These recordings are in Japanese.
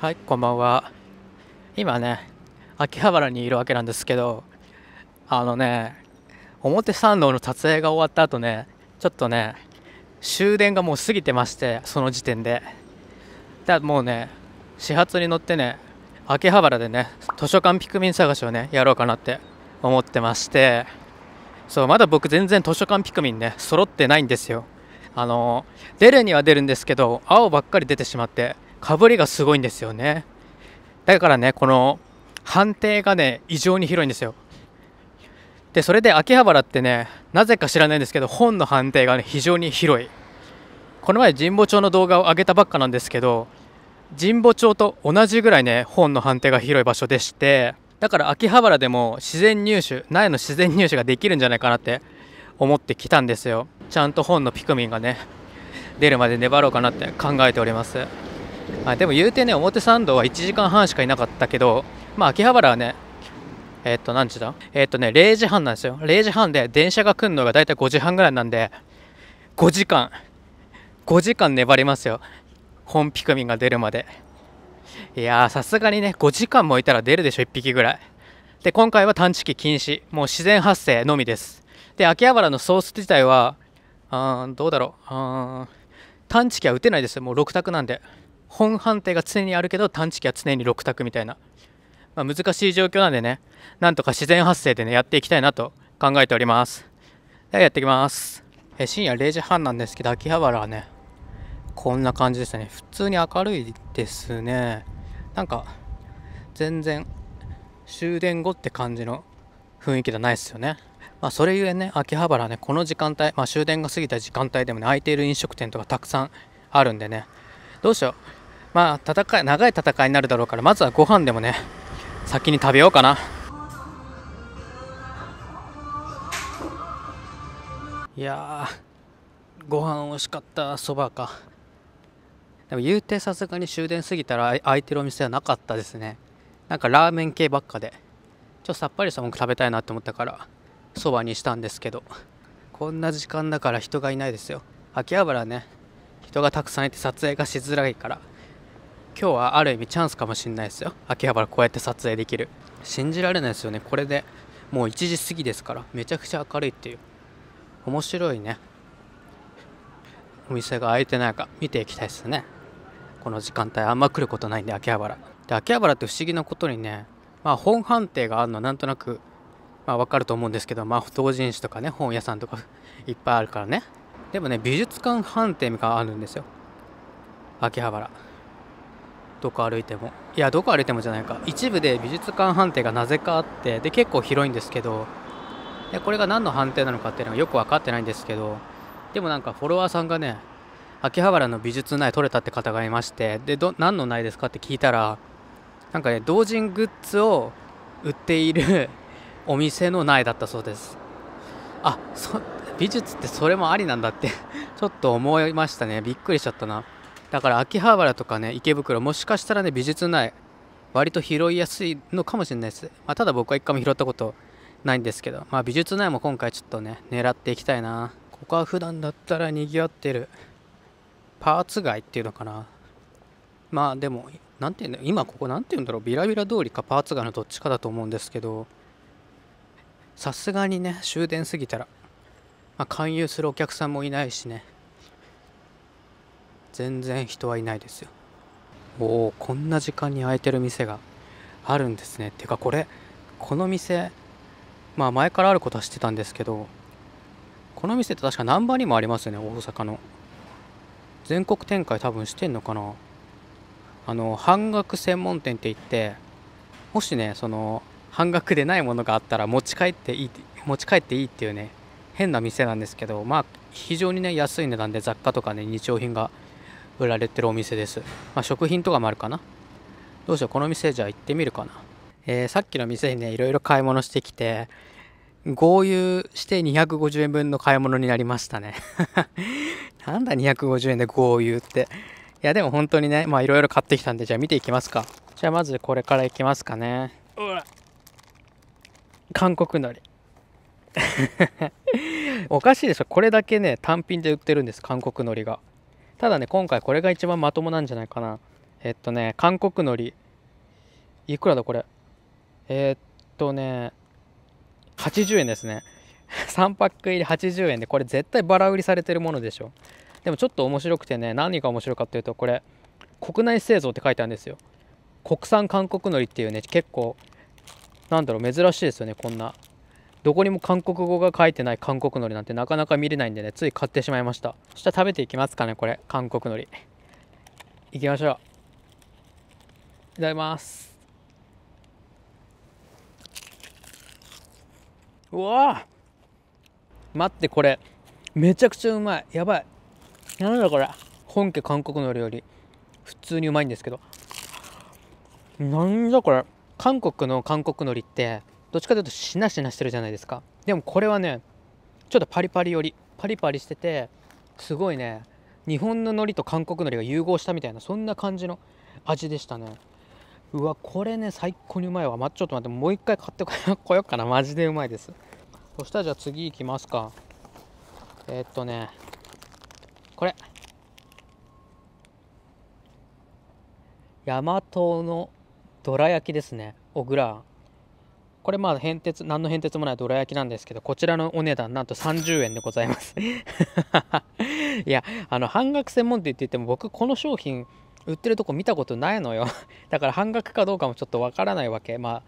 はいこんばんは今ね秋葉原にいるわけなんですけどあのね表参道の撮影が終わった後ねちょっとね終電がもう過ぎてましてその時点でだもうね始発に乗ってね秋葉原でね図書館ピクミン探しをねやろうかなって思ってましてそうまだ僕全然図書館ピクミンね揃ってないんですよあの出るには出るんですけど青ばっかり出てしまってかぶりがすごいんですよねだからねこの判定がね異常に広いんですよでそれで秋葉原ってねなぜか知らないんですけど本の判定が、ね、非常に広いこの前神保町の動画を上げたばっかなんですけど神保町と同じぐらいね本の判定が広い場所でしてだから秋葉原でも自然入手苗の自然入手ができるんじゃないかなって思ってきたんですよちゃんと本のピクミンがね出るまで粘ろうかなって考えておりますまあ、でも言うてね表参道は1時間半しかいなかったけど、まあ、秋葉原はねえっと何時だえっとね0時半なんですよ0時半で電車が来るのが大体5時半ぐらいなんで5時間5時間粘りますよ本ピクミンが出るまでいやーさすがにね5時間もいたら出るでしょ1匹ぐらいで今回は探知機禁止もう自然発生のみですで秋葉原のソース自体はあどうだろう探知機は打てないですよもう6択なんで本判定が常にあるけど探知機は常に6択みたいな、まあ、難しい状況なんでねなんとか自然発生でねやっていきたいなと考えておりますではやっていきますえ深夜0時半なんですけど秋葉原はねこんな感じですね普通に明るいですねなんか全然終電後って感じの雰囲気じゃないですよねまあ、それゆえね秋葉原はねこの時間帯、まあ、終電が過ぎた時間帯でもね空いている飲食店とかたくさんあるんでねどうしようまあ戦い長い戦いになるだろうからまずはご飯でもね先に食べようかないやご飯美味しかったそばかでも言うてさすがに終電過ぎたら空いてるお店はなかったですねなんかラーメン系ばっかでちょっとさっぱりしたもの食べたいなって思ったからそばにしたんですけどこんな時間だから人がいないですよ秋葉原ね人がたくさんいて撮影がしづらいから今日はある意味チャンスかもしれないですよ秋葉原こうやって撮影できる信じられないですよねこれでもう1時過ぎですからめちゃくちゃ明るいっていう面白いねお店が開いてないか見ていきたいですねこの時間帯あんま来ることないんで秋葉原で秋葉原って不思議なことにねまあ本判定があるのはなんとなくまあわかると思うんですけどまあ同人誌とかね本屋さんとかいっぱいあるからねでもね美術館判定があるんですよ秋葉原どこ歩いてもいやどこ歩いてもじゃないか一部で美術館判定がなぜかあってで結構広いんですけどでこれが何の判定なのかっていうのがよく分かってないんですけどでもなんかフォロワーさんがね秋葉原の美術内取れたって方がいましてでど何の苗ですかって聞いたらなんかね同人グッズを売っている お店の苗だったそうですあそ美術ってそれもありなんだってちょっと思いましたねびっくりしちゃったなだから秋葉原とかね池袋もしかしたらね美術内割と拾いやすいのかもしれないです、まあ、ただ僕は一回も拾ったことないんですけど、まあ、美術内も今回ちょっとね狙っていきたいなここは普段だったら賑わってるパーツ街っていうのかなまあでも何て言うんだ今ここ何て言うんだろうビラビラ通りかパーツ街のどっちかだと思うんですけどさすがにね終電過ぎたら、まあ、勧誘するお客さんもいないしね全然人はいないですよおおこんな時間に空いてる店があるんですねてかこれこの店まあ前からあることは知ってたんですけどこの店って確か難波にもありますよね大阪の全国展開多分してんのかなあの半額専門店って言ってもしねその半額でないものがあったら持ち帰っていい持ち帰っていいっていうね変な店なんですけどまあ非常にね安い値段で雑貨とかね日用品が売られてるお店です。まあ、食品とかもあるかな。どうしよう、この店じゃあ行ってみるかな。えー、さっきの店にね、いろいろ買い物してきて、合流して250円分の買い物になりましたね なんだ250円で合流って。いやでも本当にね、まあいろいろ買ってきたんで、じゃあ見ていきますか。じゃあまずこれからいきますかね。韓国海苔。おかしいでしょこれだけね、単品で売ってるんです、韓国海苔が。ただね今回これが一番まともなんじゃないかなえっとね韓国のりいくらだこれえー、っとね80円ですね3 パック入り80円でこれ絶対バラ売りされてるものでしょでもちょっと面白くてね何が面白いかっていうとこれ国内製造って書いてあるんですよ国産韓国海苔っていうね結構なんだろう珍しいですよねこんなどこにも韓国語が書いてない韓国海苔なんてなかなか見れないんでねつい買ってしまいましたそしたら食べていきますかねこれ韓国海苔いきましょういただきますうわ待ってこれめちゃくちゃうまいやばいなんだこれ本家韓国のより普通にうまいんですけどなんだこれ韓国の韓国海苔ってどっちかというとしなしなしてるじゃないですかでもこれはねちょっとパリパリよりパリパリしててすごいね日本の海苔と韓国海苔が融合したみたいなそんな感じの味でしたねうわこれね最高にうまいわ、ま、ちょっと待ってもう一回買ってこようかなマジでうまいですそしたらじゃあ次いきますかえー、っとねこれ大和のどら焼きですね小倉これまあ変哲何の変哲もないどら焼きなんですけどこちらのお値段なんと30円でございます いやあの半額専門店って言っても僕この商品売ってるとこ見たことないのよ だから半額かどうかもちょっとわからないわけ、ま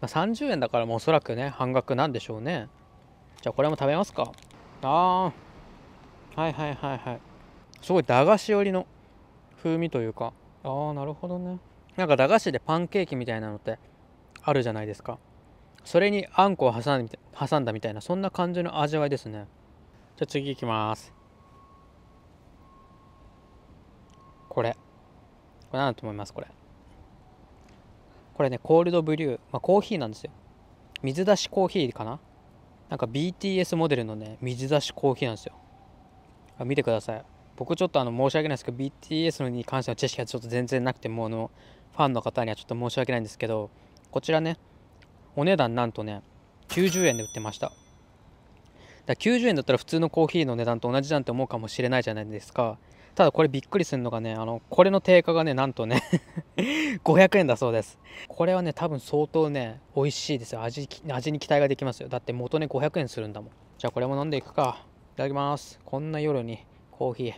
あ、30円だからもうおそらくね半額なんでしょうねじゃあこれも食べますかあーはいはいはいはいすごい駄菓子寄りの風味というかああなるほどねなんか駄菓子でパンケーキみたいなのってあるじゃないですかそれにあんこを挟ん挟んだみたいなそんな感じの味わいですねじゃあ次いきますこれこれ何だと思いますこれこれねコールドブリュー、まあ、コーヒーなんですよ水出しコーヒーかななんか BTS モデルのね水出しコーヒーなんですよあ見てください僕ちょっとあの申し訳ないですけど BTS に関しての知識はちょっと全然なくてもうあのファンの方にはちょっと申し訳ないんですけどこちらねお値段なんとね90円で売ってましただ90円だったら普通のコーヒーの値段と同じなんて思うかもしれないじゃないですかただこれびっくりするのがねあのこれの定価がねなんとね500 円だそうですこれはね多分相当ね美味しいですよ味味に期待ができますよだって元ね500円するんだもんじゃあこれも飲んでいくかいただきますこんな夜にコーヒー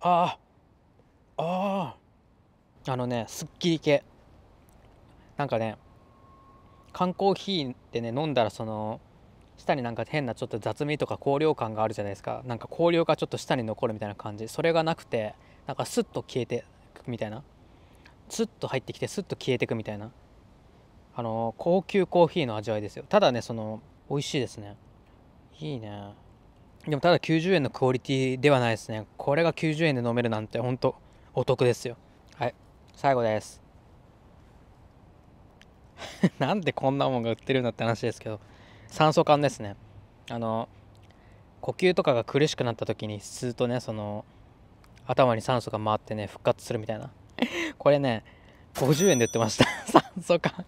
ああああのねすっきり系なんかね缶コーヒーでね飲んだらその下になんか変なちょっと雑味とか香料感があるじゃないですかなんか香料がちょっと下に残るみたいな感じそれがなくてなんかスッと消えてくみたいなスッと入ってきてスッと消えてくみたいなあの高級コーヒーの味わいですよただねその美味しいですねいいねでもただ90円のクオリティではないですねこれが90円で飲めるなんてほんとお得ですよはい最後です なんでこんなもんが売ってるんだって話ですけど酸素管ですねあの呼吸とかが苦しくなった時に吸うとねその頭に酸素が回ってね復活するみたいなこれね50円で売ってました 酸素管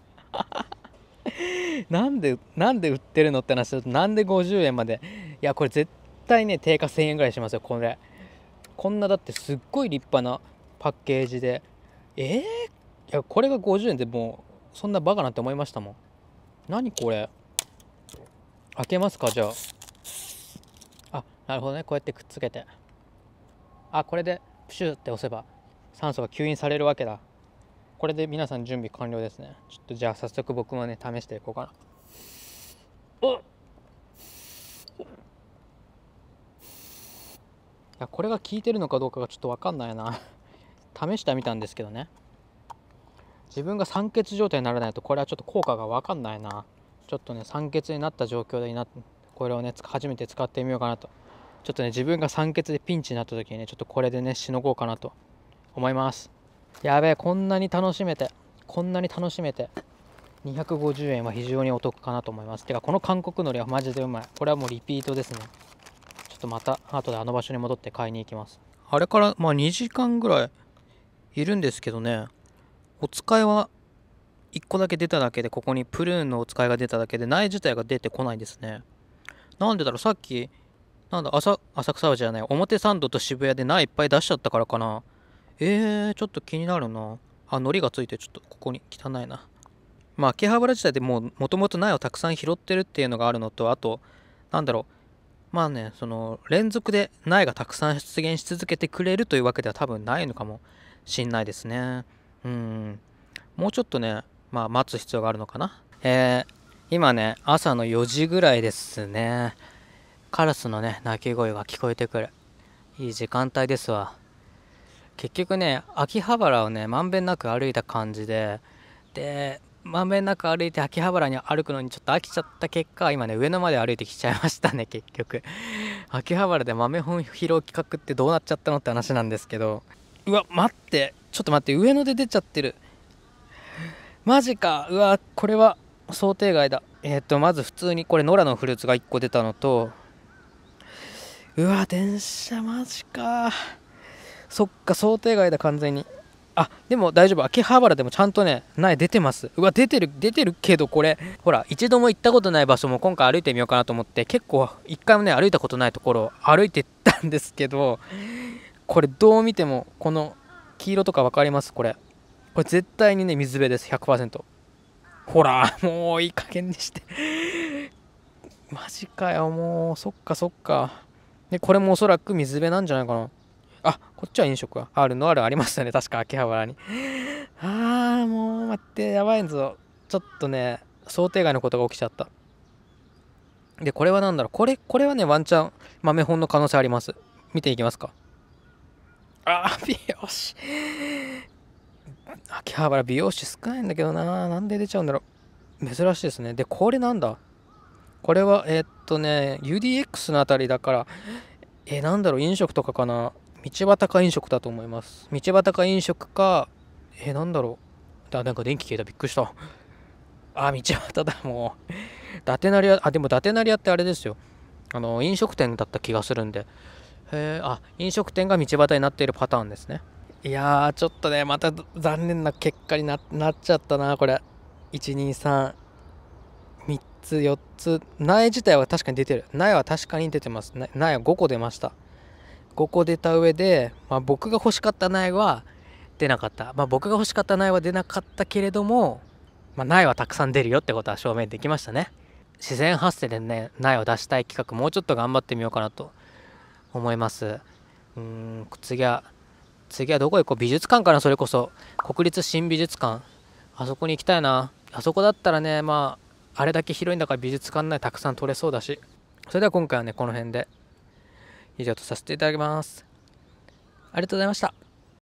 なんでなんで売ってるのって話だと何で50円までいやこれ絶対ね定価1000円ぐらいしますよこれこんなだってすっごい立派なパッケージでえー、いやこれが50円でもうそんなバカなって思いましたもん何これ開けますかじゃああなるほどねこうやってくっつけてあこれでプシュって押せば酸素が吸引されるわけだこれで皆さん準備完了ですねちょっとじゃあ早速僕もね試していこうかなおっこれが効いてるのかどうかがちょっと分かんないな試してみたんですけどね自分が酸欠状態にならないとこれはちょっと効果が分かんないなちょっとね酸欠になった状況でなこれをね初めて使ってみようかなとちょっとね自分が酸欠でピンチになった時にねちょっとこれでねしのごうかなと思いますやべえこんなに楽しめてこんなに楽しめて250円は非常にお得かなと思いますてかこの韓国のりはマジでうまいこれはもうリピートですねちょっとまた後であの場所に戻って買いに行きますあれからまあ2時間ぐらいいるんですけどねお使いは1個だけ出ただけでここにプルーンのお使いが出ただけで苗自体が出てこないですねなんでだろうさっきなんだ浅浅草じゃない表参道と渋谷で苗いっぱい出しちゃったからかなえー、ちょっと気になるなあのりがついてちょっとここに汚いなまあ秋葉原自体でもうもともと苗をたくさん拾ってるっていうのがあるのとあとなんだろうまあねその連続で苗がたくさん出現し続けてくれるというわけでは多分ないのかもしんないですねうん。もうちょっとね、まあ、待つ必要があるのかな。えー、今ね、朝の4時ぐらいですね。カラスのね、鳴き声が聞こえてくる。いい時間帯ですわ。結局ね、秋葉原をね、まんべんなく歩いた感じで、で、まんべんなく歩いて秋葉原に歩くのにちょっと飽きちゃった結果今ね上野まで歩いてきちゃいましたね結局秋葉原で豆本披露企画ってどうなっちゃったのって話なんですけどうわ待ってちょっと待って上野で出ちゃってるマジかうわこれは想定外だえっ、ー、とまず普通にこれ野良のフルーツが1個出たのとうわ電車マジかそっか想定外だ完全にあでも大丈夫秋葉原でもちゃんとね苗出てますうわ出てる出てるけどこれほら一度も行ったことない場所も今回歩いてみようかなと思って結構一回もね歩いたことないところを歩いてったんですけどこれどう見てもこの黄色とか分かりますこれこれ絶対にね水辺です100%ほら もういい加減にして マジかよもうそっかそっかでこれもおそらく水辺なんじゃないかなあこっちは飲食あるのあるありましたね確か秋葉原に ああもう待ってやばいぞちょっとね想定外のことが起きちゃったでこれは何だろうこれこれはねワンチャン豆本の可能性あります見ていきますかあ美容師秋葉原美容師少ないんだけどななんで出ちゃうんだろう珍しいですねでこれなんだこれはえー、っとね UDX のあたりだからえー、なんだろう飲食とかかな道端か飲食だと思います道端か飲食かえー、なんだろうあなんか電気消えたびっくりしたあ道端だもう伊達成屋あでも伊達成屋ってあれですよあの飲食店だった気がするんでえあ飲食店が道端になっているパターンですねいやーちょっとねまた残念な結果になっちゃったなこれ1233つ4つ苗自体は確かに出てる苗は確かに出てます苗は5個出ました5個出た上で、まあ、僕が欲しかった苗は出なかった、まあ、僕が欲しかった苗は出なかったけれども、まあ、苗はたくさん出るよってことは証明できましたね自然発生でね苗を出したい企画もうちょっと頑張ってみようかなと思います。うん次は次はどこ行こう美術館かなそれこそ国立新美術館あそこに行きたいなあそこだったらねまああれだけ広いんだから美術館内たくさん撮れそうだしそれでは今回はねこの辺で以上とさせていただきますありがとうございました